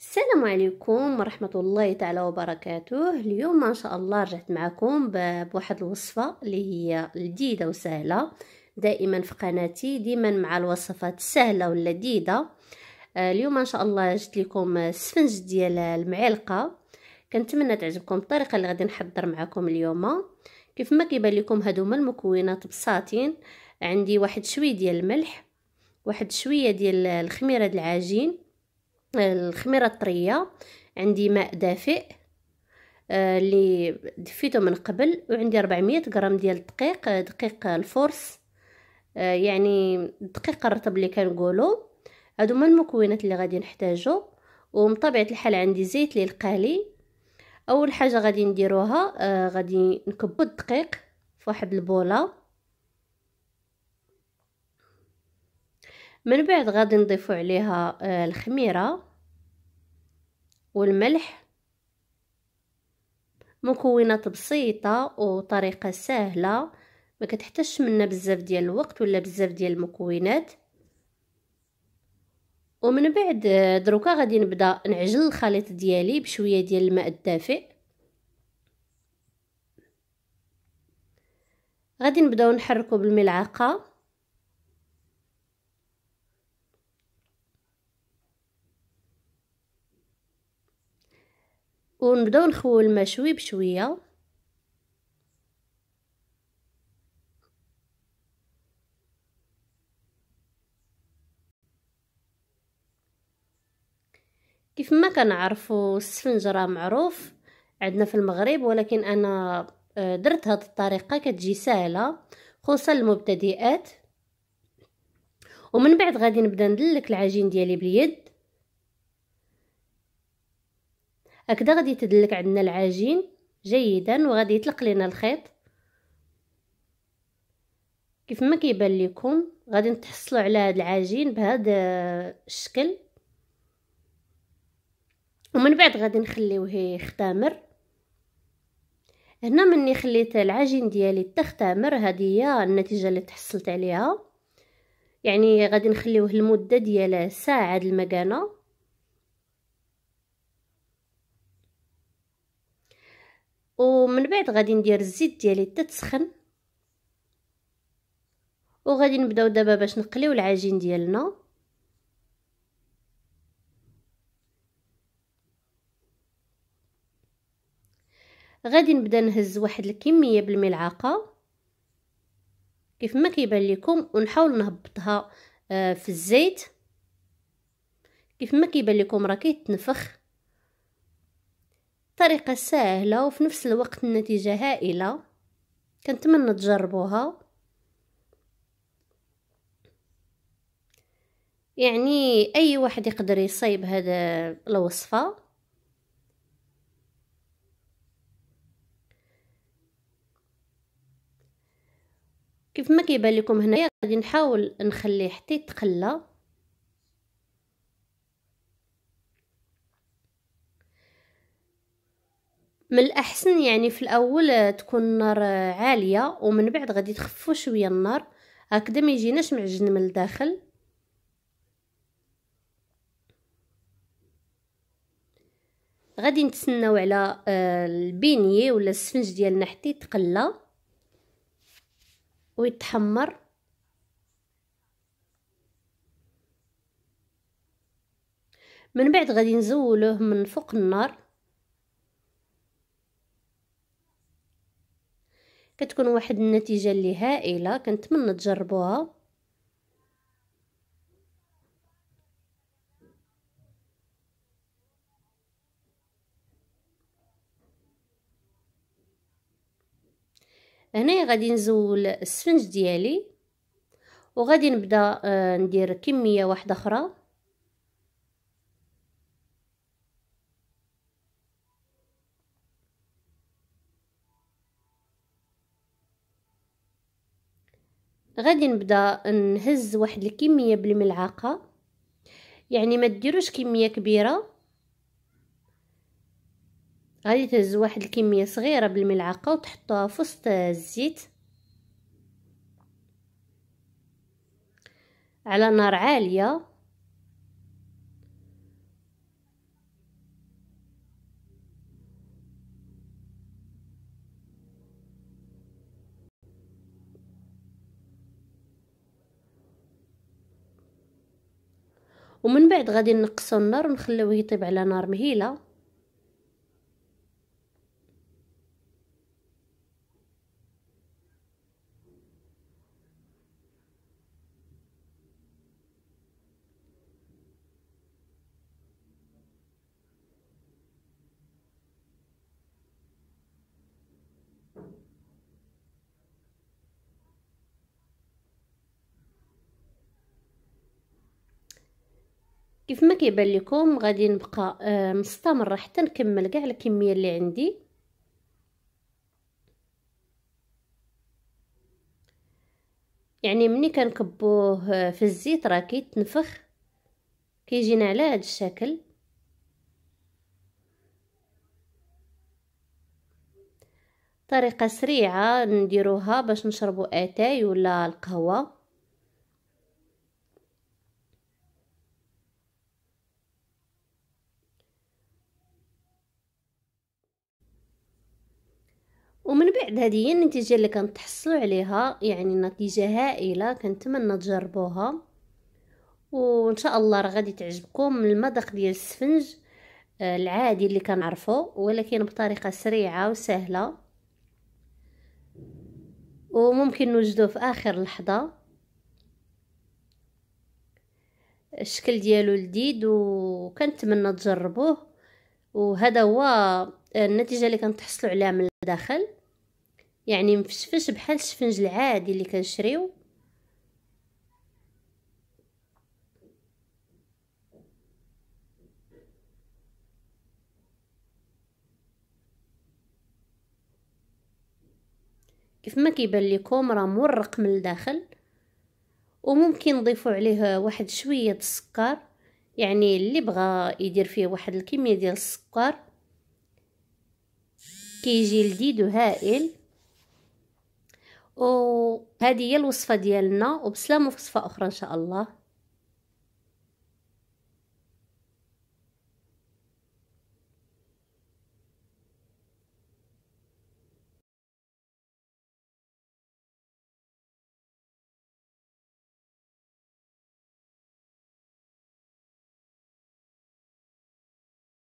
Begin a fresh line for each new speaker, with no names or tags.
السلام عليكم ورحمة الله تعالى وبركاته اليوم ان شاء الله رجعت معكم بواحد الوصفة اللي هي لذيذة وسهلة دائما في قناتي ديما مع الوصفات السهلة واللذيذة آه، اليوم ان شاء الله جبت لكم السفنج ديال المعلقة كنتمنى تعجبكم الطريقة اللي غادي نحضر معكم اليوم كيف ما كيبان لكم هادو هما المكونات بساطين عندي واحد شويه ديال الملح واحد شويه ديال الخميره العجين الخميره الطريه عندي ماء دافئ آه، اللي دفيته من قبل وعندي 400 غرام ديال الدقيق دقيق آه، الفورس آه، يعني الدقيق الرطب اللي كنقولوا هادو هما المكونات اللي غادي نحتاجو ومطبعه الحال عندي زيت للقالي اول حاجه غادي نديروها غادي نكبو الدقيق في واحد البوله من بعد غادي نضيفو عليها آه، الخميرة والملح مكونات بسيطة وطريقة سهلة ما كتحتاجش منا بزاف ديال الوقت ولا بزاف ديال المكونات ومن بعد آه، دروكا غادي نبدا نعجن الخليط ديالي بشويه ديال الماء الدافئ غادي نبداو نحركو بالملعقه ونبداو نخويو شوي بشويه كيف ما كنعرفوا السفنج راه معروف عندنا في المغرب ولكن انا آه، درت هاد الطريقه كتجي سهله خصوصا للمبتدئات ومن بعد غادي نبدا ندلك العجين ديالي باليد هكذا غادي تدلك عندنا العجين جيدا وغادي يطلق لنا الخيط كيف ما كيبان لكم غادي تحصلوا على هذا العجين بهذا الشكل ومن بعد غادي نخليوه يختمر هنا مني خليت العجين ديالي تختمر هذه هي النتيجه اللي تحصلت عليها يعني غادي نخليوه المده ديال ساعه المكانه ومن بعد غادي ندير الزيت ديالي تتسخن وغادي نبداو دابا باش نقليو العجين ديالنا غادي نبدا نهز واحد الكميه بالملعقه كيف ما كيبان لكم ونحاول نهبطها آه، في الزيت كيف ما كيبان لكم راه كيتنفخ طريقة سهلة وفي نفس الوقت النتيجة هائلة كنتمنى تجربوها يعني اي واحد يقدر يصيب هذا الوصفة كيف ما كيبان لكم هنايا غادي نحاول نخليه حتى يتقلى من الاحسن يعني في الاول آه، تكون النار آه، عاليه ومن بعد غادي تخفوا شويه النار هكذا ما يجيناش معجن من الداخل غادي نتسناو على آه، البيني ولا السفنج ديالنا حتى يتقلى ويتحمر من بعد غادي نزولوه من فوق النار كتكون واحد النتيجه اللي هائله كنتمنى تجربوها هنا غادي نزول السفنج ديالي وغادي نبدا آه، ندير كميه واحده اخرى غادي نبدا نهز واحد الكميه بالملعقه يعني ما ديروش كميه كبيره غادي تهز واحد الكميه صغيره بالملعقه وتحطوها في وسط الزيت على نار عاليه ومن بعد غادي نقصو النار ونخليوه يطيب على نار مهيله كيف ما كيبان لكم غادي نبقى آه، مستمره حتى نكمل كاع الكميه اللي عندي يعني ملي كنكبوه آه، في الزيت راه كيتنفخ كيجينا على هذا الشكل طريقه سريعه نديروها باش نشربوا اتاي ولا القهوه ومن بعد هذه هي النتيجه اللي كنتحصلوا عليها يعني نتيجه هائله كنتمنى تجربوها وان شاء الله راه غادي تعجبكم المذاق ديال السفنج آه، العادي اللي كنعرفه ولكن بطريقه سريعه وسهله وممكن نوجدوه في اخر لحظه الشكل ديالو لذيذ وكنتمنى تجربوه وهذا هو آه، النتيجه اللي كنتحصلوا عليها من الداخل يعني مفشفش بحال السفنج العادي اللي كنشريو كيف ما كيبان لكم راه مرق من الداخل وممكن نضيفوا عليه واحد شويه السكر يعني اللي بغى يدير فيه واحد الكميه ديال السكر كيجي لذيذ وهائل وهذه هي الوصفه ديالنا وبسلامه وصفه اخرى ان شاء الله